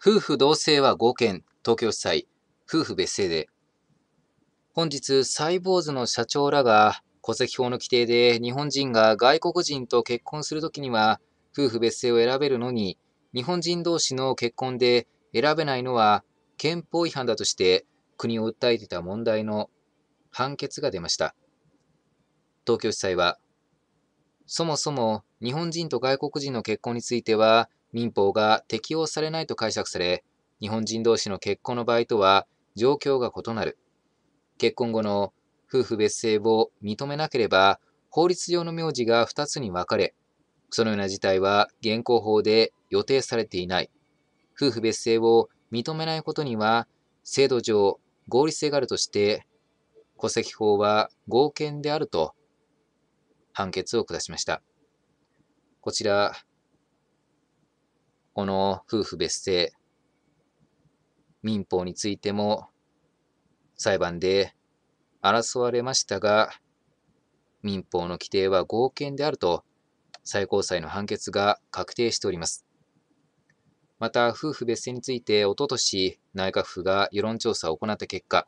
夫婦同姓は合憲、東京地裁、夫婦別姓で。本日、サイボーズの社長らが、戸籍法の規定で日本人が外国人と結婚するときには、夫婦別姓を選べるのに、日本人同士の結婚で選べないのは憲法違反だとして国を訴えていた問題の判決が出ました。東京地裁は、そもそも日本人と外国人の結婚については、民法が適用されないと解釈され、日本人同士の結婚の場合とは状況が異なる。結婚後の夫婦別姓を認めなければ、法律上の名字が2つに分かれ、そのような事態は現行法で予定されていない。夫婦別姓を認めないことには、制度上合理性があるとして、戸籍法は合憲であると判決を下しました。こちら、この夫婦別姓、民法についても裁判で争われましたが、民法の規定は合憲であると最高裁の判決が確定しております。また、夫婦別姓についておととし内閣府が世論調査を行った結果、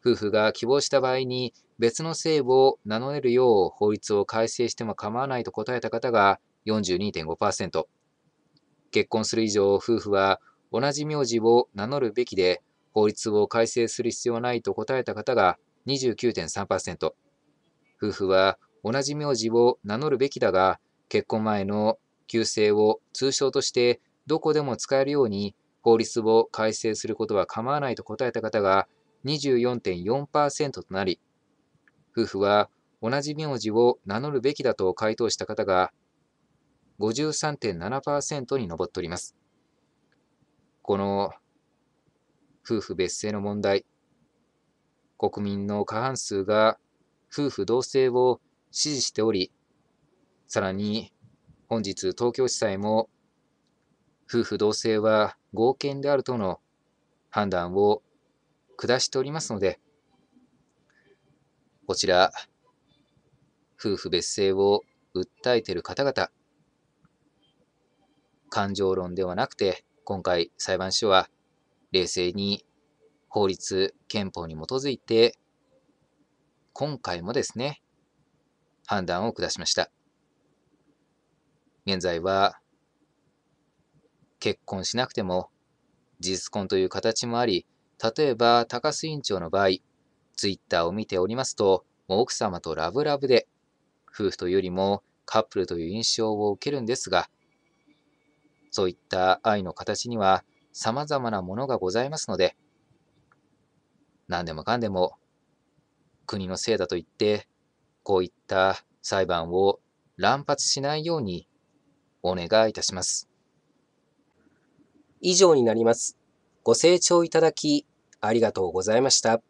夫婦が希望した場合に別の姓を名乗れるよう法律を改正しても構わないと答えた方が42.5%、結婚する以上、夫婦は同じ名字を名乗るべきで、法律を改正する必要はないと答えた方が29.3%。夫婦は同じ名字を名乗るべきだが、結婚前の旧姓を通称としてどこでも使えるように法律を改正することは構わないと答えた方が24.4%となり、夫婦は同じ名字を名乗るべきだと回答した方が53.7%に上っております。この夫婦別姓の問題、国民の過半数が夫婦同姓を支持しており、さらに本日東京地裁も夫婦同姓は合憲であるとの判断を下しておりますので、こちら、夫婦別姓を訴えている方々、感情論ではなくて、今回裁判所は冷静に法律、憲法に基づいて、今回もですね、判断を下しました。現在は、結婚しなくても、事実婚という形もあり、例えば高須院長の場合、ツイッターを見ておりますと、もう奥様とラブラブで、夫婦というよりもカップルという印象を受けるんですが、そういった愛の形には様々なものがございますので、何でもかんでも国のせいだと言って、こういった裁判を乱発しないようにお願いいたします。以上になります。ご清聴いただきありがとうございました。